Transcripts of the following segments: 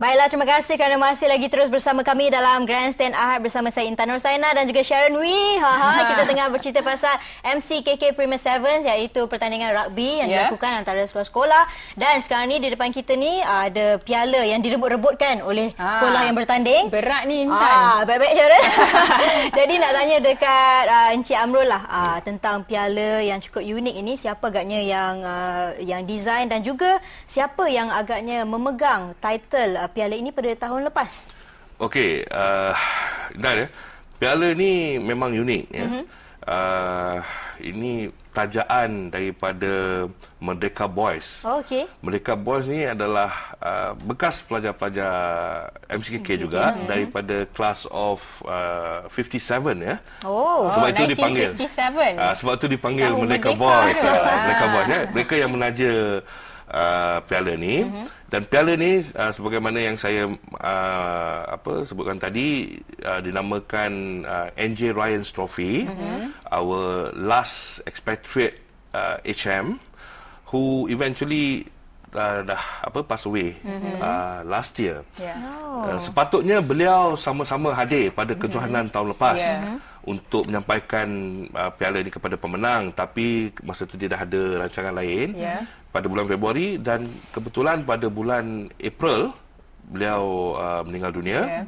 Baiklah, terima kasih kerana masih lagi terus bersama kami dalam Grandstand Ahad bersama saya Intan Nur Saina dan juga Sharon Wee. Ha -ha. Kita tengah bercerita pasal MCKK Premier Sevens iaitu pertandingan rugby yang yeah. dilakukan antara sekolah-sekolah. Dan sekarang ni di depan kita ni ada piala yang direbut-rebutkan oleh ha. sekolah yang bertanding. Berat ni Intan. Ah, baik-baik Sharon. Jadi nak tanya dekat uh, Encik Amrul lah uh, tentang piala yang cukup unik ini. Siapa agaknya yang uh, yang design dan juga siapa yang agaknya memegang title uh, piala ini pada tahun lepas. Okey, uh, dan ya, piala ini memang unik. Ya. Uh-huh. Uh, ini tajaan daripada Merdeka Boys. Oh, okay. Merdeka Boys ni adalah uh, bekas pelajar-pelajar MCK, MCK juga hmm. daripada class of uh, 57 ya. Oh, sebab oh, itu 1957. dipanggil. Uh, sebab itu dipanggil Merdeka, Merdeka Boys. Uh, Merdeka Boys ya. Mereka yang menaja uh, piala ni uh-huh. dan piala ni uh, sebagaimana yang saya uh, apa sebutkan tadi uh, dinamakan uh, NJ Ryan Trophy uh-huh. our last expatriate uh, HM who eventually uh, dah apa pass away mm-hmm. uh, last year. Yeah. Oh. Uh, sepatutnya beliau sama-sama hadir pada kejohanan mm-hmm. tahun lepas yeah. untuk menyampaikan uh, piala ini kepada pemenang tapi masa itu dia dah ada rancangan lain yeah. pada bulan Februari dan kebetulan pada bulan April beliau uh, meninggal dunia. Yeah.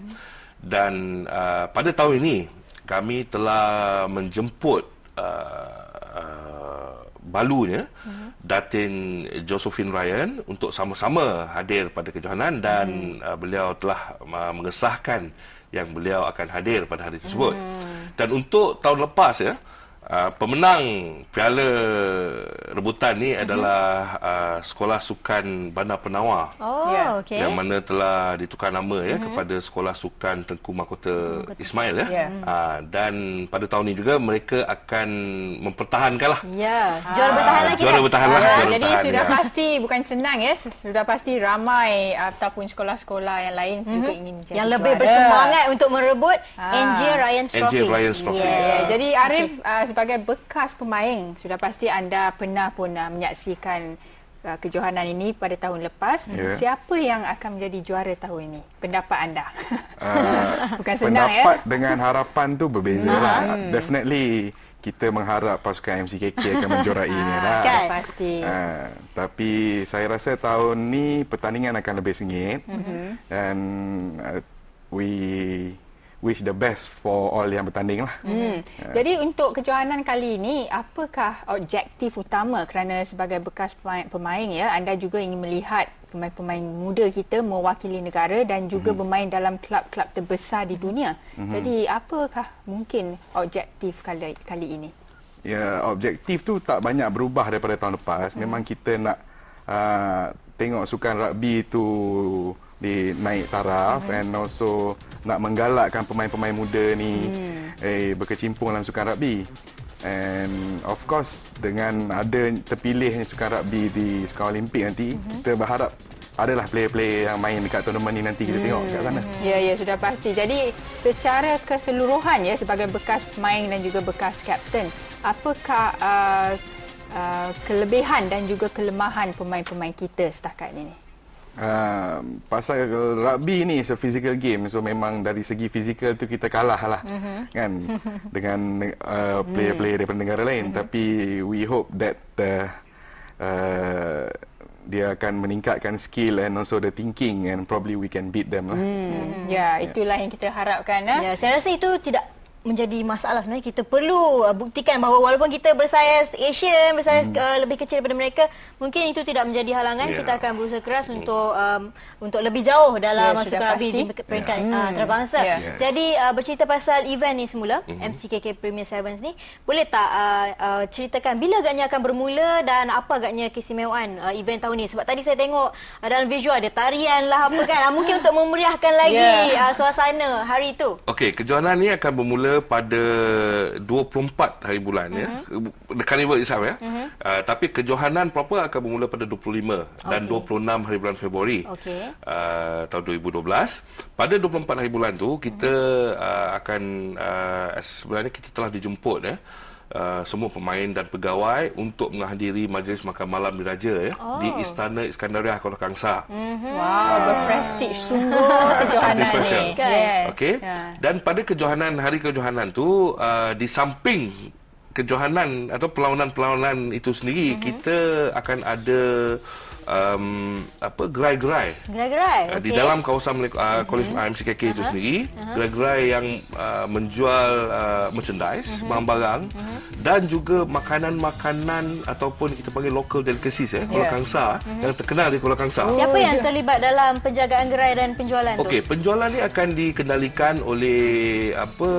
Dan uh, pada tahun ini kami telah menjemput uh, uh, balunya uh-huh. Datin Josephine Ryan untuk sama-sama hadir pada kejohanan dan hmm. Uh, beliau telah uh, mengesahkan yang beliau akan hadir pada hari tersebut. Hmm. Dan untuk tahun lepas ya, Ah, pemenang piala rebutan ni mhm. adalah uh, Sekolah Sukan Bandar Penawar. Oh, yeah. okay. Yang mana telah ditukar nama ya mm-hmm. kepada Sekolah Sukan Tengku Mahkota Ismail ya. Yeah. Ya. Uh, dan pada tahun ini juga mereka akan mempertahankanlah. Ya, yeah. juara uh, bertahanlah kita. Juara kan? bertahanlah. Uh, ah, jadi bertahan sudah ya. pasti bukan senang ya. Sudah pasti ramai ataupun sekolah-sekolah yang lain mm-hmm. juga ingin jadi Yang lebih juara. bersemangat untuk merebut uh, NJ Ryan Trophy. NJ Ryan Trophy. Yeah. Yeah. Yeah. Jadi Arif okay. uh, sebagai bekas pemain, sudah pasti anda pernah pun uh, menyaksikan uh, kejohanan ini pada tahun lepas. Yeah. Ya. Siapa yang akan menjadi juara tahun ini? Pendapat anda? Uh, Bukan senang pendapat ya. Pendapat dengan harapan tu berbeza nah. lah. Hmm. Definitely kita mengharap pasukan MCKK akan menjuarai ah, ini lah. Kan? Pasti. Uh, tapi saya rasa tahun ni pertandingan akan lebih sengit. Mm-hmm. Dan uh, we wish the best for all yang bertanding lah. Hmm. Yeah. Jadi untuk kejohanan kali ini, apakah objektif utama kerana sebagai bekas pemain, pemain ya, anda juga ingin melihat pemain-pemain muda kita mewakili negara dan juga hmm bermain dalam klub-klub terbesar di dunia. hmm, hmm. Jadi apakah mungkin objektif kali kali ini? Ya, objektif tu tak banyak berubah daripada tahun lepas. hmm Memang kita nak uh, tengok sukan rugby itu di naik taraf mm. and also nak menggalakkan pemain-pemain muda ni mm. eh berkecimpung dalam sukan rugby. And of course dengan ada terpilihnya sukan rugby di sukan Olimpik nanti mm-hmm. kita berharap adalah player-player yang main dekat tournament ni nanti kita hmm. tengok kat sana. Ya ya sudah pasti. Jadi secara keseluruhan ya sebagai bekas pemain dan juga bekas kapten, apakah uh, uh, kelebihan dan juga kelemahan pemain-pemain kita setakat ini? Uh, pasal rugby ni is a physical game so memang dari segi fizikal tu kita kalah lah mm-hmm. kan dengan uh, player-player daripada negara lain mm-hmm. tapi we hope that uh, uh, dia akan meningkatkan skill and also the thinking and probably we can beat them lah mm. Mm. Yeah, ya. itulah yeah. yang kita harapkan eh? yeah, saya rasa itu tidak menjadi masalah sebenarnya kita perlu uh, buktikan bahawa walaupun kita bersaiz Asia bersaiz hmm. uh, lebih kecil daripada mereka mungkin itu tidak menjadi halangan yeah. kita akan berusaha keras hmm. untuk um, untuk lebih jauh dalam yeah, masuk rugby di peringkat yeah. uh, hmm. terbangsa yeah. yes. jadi uh, bercerita pasal event ni semula mm-hmm. MCKK Premier Sevens ni boleh tak uh, uh, ceritakan bila agaknya akan bermula dan apa agaknya kesemewaan uh, event tahun ni sebab tadi saya tengok uh, dalam visual ada tarian lah apa kan uh, mungkin untuk memeriahkan lagi yeah. uh, suasana hari tu Okey kejohanan ni akan bermula pada 24 hari bulan uh-huh. ya the mhm. carnival itself ya uh-huh. uh, tapi kejohanan proper akan bermula pada 25 okay. dan 26 hari bulan Februari okay. uh, ah, tahun 2012 pada 24 hari bulan tu kita uh-huh. uh, akan uh, sebenarnya kita telah dijemput ya uh, Uh, semua pemain dan pegawai untuk menghadiri majlis makan malam diraja ya oh. di Istana Iskandariah Kota Kangsa. Mm-hmm. Wow, uh, berprestij sungguh kejohanan ni. Kan? Okay. Yeah. Dan pada kejohanan hari kejohanan tu uh, di samping kejohanan atau perlawanan-perlawanan itu sendiri mm-hmm. kita akan ada um, apa gerai-gerai. Gerai-gerai. okay. Uh, di dalam kawasan uh, Kolej mm-hmm. uh-huh. MCKK uh-huh. itu sendiri, uh-huh. gerai-gerai yang uh, menjual uh, merchandise, uh-huh. barang-barang uh-huh. dan juga makanan-makanan ataupun kita panggil local delicacies eh, Kuala yeah. Kangsa uh-huh. yang terkenal di Kuala Kangsa. Oh. Siapa yang terlibat dalam penjagaan gerai dan penjualan okay, tu? Okey, penjualan ni akan dikendalikan oleh apa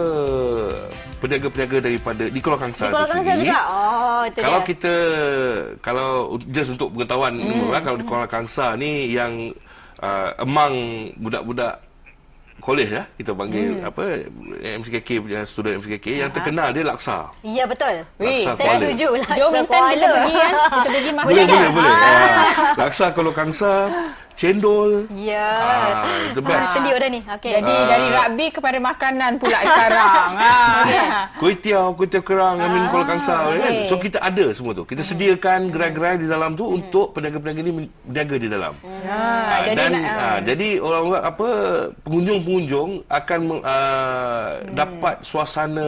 peniaga-peniaga daripada di Kuala Kangsar di Kuala Kangsar juga oh, itu kalau dia. kita kalau just untuk pengetahuan hmm. lah, kalau di Kuala Kangsar ni yang uh, emang budak-budak kolej ya kita panggil hmm. apa MCKK student MCKK yang ha. terkenal dia laksa. Ya betul. Laksa saya setuju laksa. Jom kita pergi kan. Kita pergi mahu boleh, boleh boleh. Ah. Ha. Ah, laksa kalau Kangsar cendol. Ya. Ah, the ah, best. Ah, dah ni. Okay. Ah. Jadi ah. dari rugby kepada makanan pula sekarang. ha. Kuih tiaw, kuih tiaw kerang, ah. amin kuala kangsa. Okay. Kan? So kita ada semua tu. Kita hmm. sediakan gerai-gerai di dalam tu hmm. untuk pedagang-pedagang ini berniaga di dalam. Ya. Ah, jadi dan nak, ah. jadi orang-orang apa pengunjung-pengunjung akan uh, hmm. dapat suasana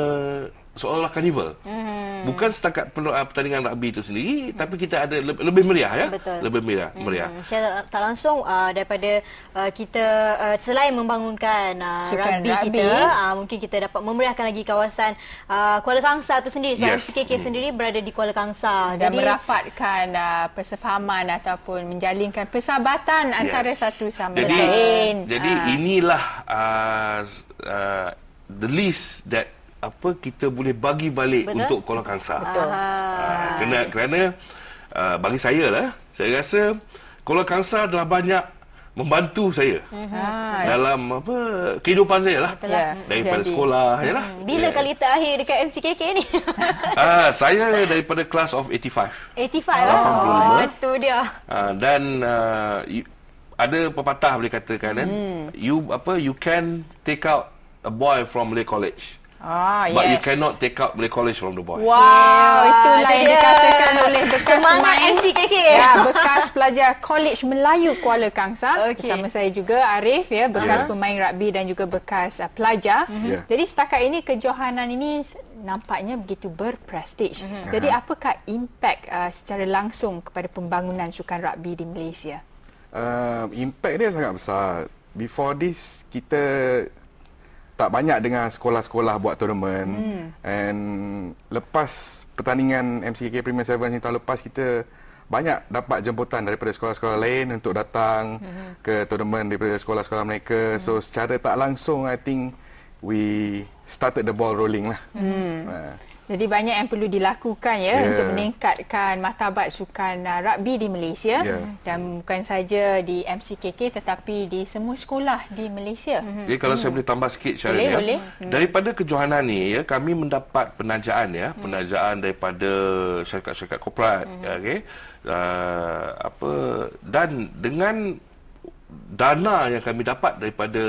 seolah-olah karnival. Hmm bukan setakat ah, pertandingan rugby itu sendiri hmm. tapi kita ada le- lebih meriah ya Betul. lebih meriah hmm. meriah saya tak, tak langsung uh, daripada uh, kita uh, selain membangunkan uh, rugby, rugby kita uh, mungkin kita dapat memeriahkan lagi kawasan uh, Kuala Kangsa itu sendiri sebab yes. KK hmm. sendiri berada di Kuala Kangsa dan jadi merapatkan uh, persefahaman ataupun menjalinkan persahabatan yes. antara satu sama lain jadi, jadi inilah uh, uh, the least that apa kita boleh bagi balik Betul? untuk kolong kangsa. Betul. Ah, kena, kerana uh, bagi saya lah, saya rasa kolong kangsa adalah banyak membantu saya mhm. Aha. dalam apa kehidupan saya lah, lah. ya. daripada Jadi. sekolah hmm. lah. bila ya. kali terakhir dekat MCKK ni ah saya daripada class of 85 85 lah oh, itu dia ah, dan uh, you, ada pepatah boleh katakan kan hmm. you apa you can take out a boy from Malay college Ah, But yes. you cannot take up Malay College from the boys. Wow, so, itulah yang dikatakan oleh bekas Semangat MCKK. Ya, bekas pelajar College Melayu Kuala Kangsar. Okay. Bersama saya juga, Arif. Ya, bekas yeah. pemain rugby dan juga bekas uh, pelajar. Mm-hmm. Yeah. Jadi setakat ini kejohanan ini nampaknya begitu berprestij. Mm-hmm. Ya. Jadi apakah impak uh, secara langsung kepada pembangunan sukan rugby di Malaysia? Uh, um, impak dia sangat besar. Before this, kita tak banyak dengar sekolah-sekolah buat tournament hmm. and lepas pertandingan MCKK Premier Sevens ni tahun lepas kita banyak dapat jemputan daripada sekolah-sekolah lain untuk datang hmm. ke tournament daripada sekolah-sekolah mereka hmm. so secara tak langsung I think we started the ball rolling lah hmm. uh. Jadi banyak yang perlu dilakukan ya yeah. untuk meningkatkan martabat sukan uh, rugby di Malaysia yeah. dan bukan saja di MCKK tetapi di semua sekolah di Malaysia. Mm-hmm. Jadi kalau mm. saya boleh tambah sikit cara ni. Ya. Boleh. Mhm. Daripada kejohanan ni ya kami mendapat penajaan ya, mm. penajaan daripada syarikat-syarikat korporat mm-hmm. Ya, okey. Uh, ah, apa dan dengan dana yang kami dapat daripada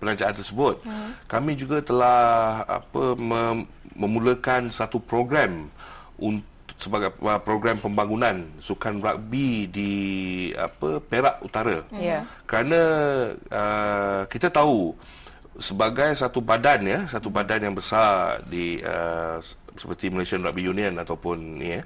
penajaan tersebut mm. kami juga telah apa mem- memulakan satu program untuk sebagai uh, program pembangunan sukan rugby di apa Perak Utara. Mhm. Ya. Kerana uh, kita tahu sebagai satu badan ya, satu badan yang besar di uh, seperti Malaysian Rugby Union ataupun ni ya.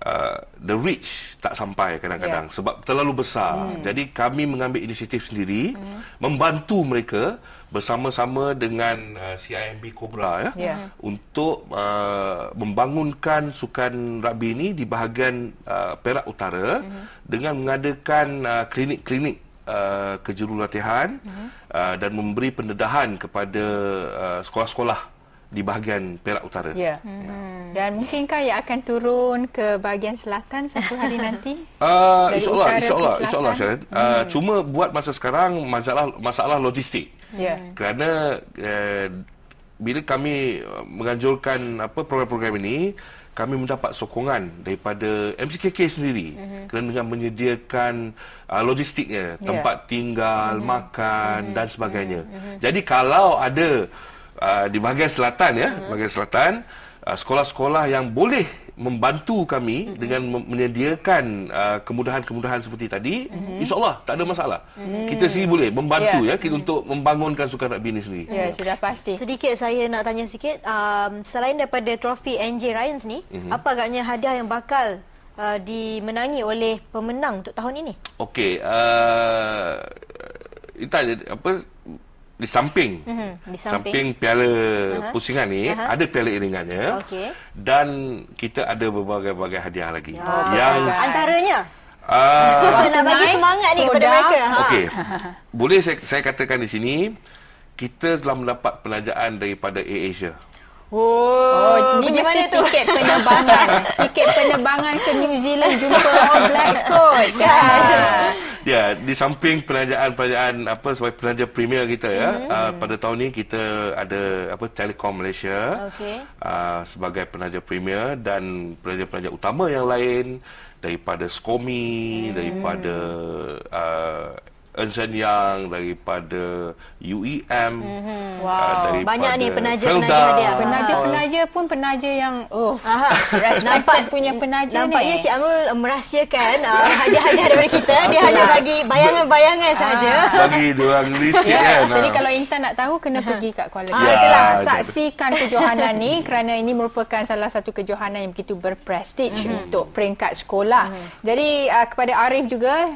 Uh, the reach tak sampai kadang-kadang yeah. sebab terlalu besar. Hmm. Jadi kami mengambil inisiatif sendiri hmm. membantu mereka bersama-sama dengan uh, CIMB Cobra ya yeah. Ya. untuk uh, membangunkan sukan rugby ini di bahagian uh, Perak Utara mm-hmm. dengan mengadakan uh, klinik-klinik uh, kejurulatihan mm-hmm. uh, dan memberi pendedahan kepada uh, sekolah-sekolah di bahagian Perak Utara. Ya. Yeah. Hmm. Ya. Dan mungkinkah ia akan turun ke bahagian selatan satu hari nanti? Uh, InsyaAllah, insyaAllah, insyaAllah. Uh, hmm. Cuma buat masa sekarang masalah, masalah logistik. Yeah. Ya. Kerana uh, bila kami eh, menganjurkan apa program-program ini, kami mendapat sokongan daripada MCKK sendiri mm-hmm. kerana dengan menyediakan uh, logistiknya, ya. tempat yeah. tinggal, mm-hmm. makan mm-hmm. dan sebagainya. Mm-hmm. Jadi kalau ada uh, di bahagian selatan ya, mm-hmm. bahagian selatan, uh, sekolah-sekolah yang boleh membantu kami mm-hmm. dengan menyediakan uh, kemudahan-kemudahan seperti tadi mm-hmm. insyaallah tak ada masalah mm-hmm. kita sendiri boleh membantu yeah. ya kita untuk membangunkan sukan rugby ni sendiri ya yeah, sudah pasti sedikit saya nak tanya sikit um, selain daripada trofi NJ Ryans ni mm-hmm. apa agaknya hadiah yang bakal uh, dimenangi oleh pemenang untuk tahun ini okey uh, apa di samping mm-hmm. di samping. samping piala uh-huh. pusingan ni uh-huh. ada piala iringannya okay. dan kita ada berbagai-bagai hadiah lagi oh, yang bagai. antaranya uh, ah. nak bagi semangat ni kepada mereka ha. okey boleh saya, saya katakan di sini kita telah mendapat pelajaran daripada Air Asia Oh, oh, ni mesti tiket penerbangan. tiket penerbangan ke New Zealand jumpa orang Blacks kot. Kan? Ya. Ya, di samping perlanjaan-perlanjaan apa sebagai pelanja premier kita ya, mm. uh, pada tahun ini kita ada apa Telekom Malaysia okay. uh, ah, sebagai pelanja premier dan pelanja-pelanja utama yang lain daripada Skomi, mm. daripada ah, Ensign Yang daripada UEM mm-hmm. Uh, wow. daripada banyak ni penaja-penaja dia penaja-penaja pun penaja yang oh nampak punya penaja nampaknya ni nampaknya Cik Amul merahsiakan uh, hadiah-hadiah daripada kita dia Apalah. hanya bagi bayangan-bayangan ah. saja bagi dia orang list ya. kan yeah. jadi ah. kalau Intan nak tahu kena pergi kat Kuala ah, Lumpur yeah, itulah saksikan kejohanan ni kerana ini merupakan salah satu kejohanan yang begitu berprestij mm-hmm. untuk peringkat sekolah mm-hmm. jadi uh, kepada Arif juga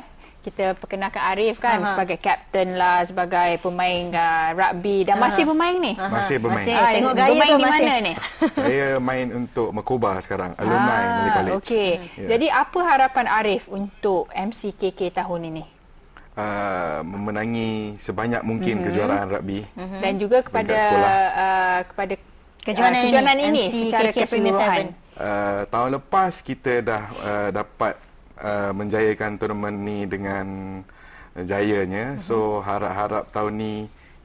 kita perkenalkan Arif kan uh sebagai kapten lah sebagai pemain uh, rugby dan uh masih bermain ni uh masih bermain masih. Ah, tengok gaya bermain pun di mana ni saya main untuk Makoba sekarang alumni ah, Malay College okay. yeah. jadi apa harapan Arif untuk MCKK tahun ini Uh, memenangi sebanyak mungkin mm-hmm. kejuaraan rugby mm-hmm. dan juga kepada uh, kepada kejuaraan uh, ini, ini secara keseluruhan uh, tahun lepas kita dah uh, dapat uh, menjayakan turnamen ni dengan jayanya. Mm-hmm. So harap-harap tahun ni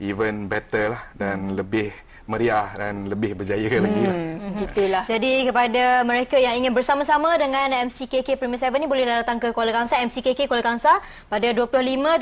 even better lah dan mm. lebih meriah dan lebih berjaya hmm, lagi. Lah. Hmm. Itulah. Jadi kepada mereka yang ingin bersama-sama dengan MCKK Premier 7 ini boleh datang ke Kuala Kangsar MCKK Kuala Kangsar pada 25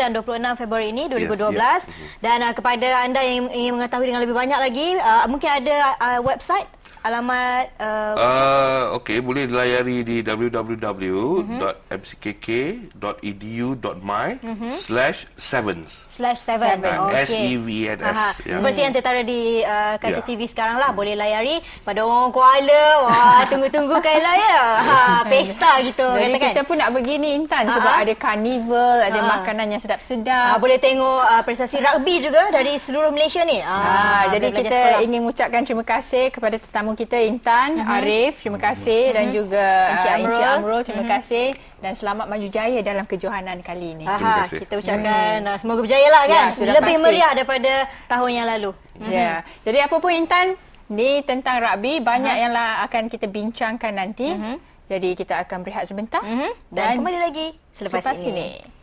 dan 26 Februari ini 2012. Yeah, yeah. Dan uh, kepada anda yang ingin mengetahui dengan lebih banyak lagi, uh, mungkin ada uh, website alamat uh, uh, ah, okey boleh layari di www.mckk.edu.my mhm. slash sevens slash seven s e v e n s ya. seperti yang tertara di uh, kaca yeah. TV sekarang lah boleh layari pada orang Kuala wah tunggu-tunggu lah ya ha, pesta gitu Jadi katakan. kita pun nak pergi ni Intan Ha-ha. sebab ada carnival ada Ha-ha. makanan yang sedap-sedap ha, boleh tengok uh, prestasi rugby juga dari seluruh Malaysia ni ha, ha, jadi kita sekolah. ingin mengucapkan terima kasih kepada tetamu kita Intan, uh-huh. Arif, terima kasih uh-huh. dan mhm. juga Encik uh, Amrul, Encik Amrul terima uh-huh. kasih dan selamat maju jaya dalam kejohanan kali ini. Aha, kita ucapkan uh semoga berjaya lah ya, kan. Ya, Lebih pasti. meriah daripada tahun yang lalu. Uh-huh. Ya. Jadi apa pun Intan, ni tentang rugby banyak uh-huh. yang lah akan kita bincangkan nanti. Uh-huh. Jadi kita akan berehat sebentar uh-huh. dan, dan kembali lagi selepas, selepas ini. ini.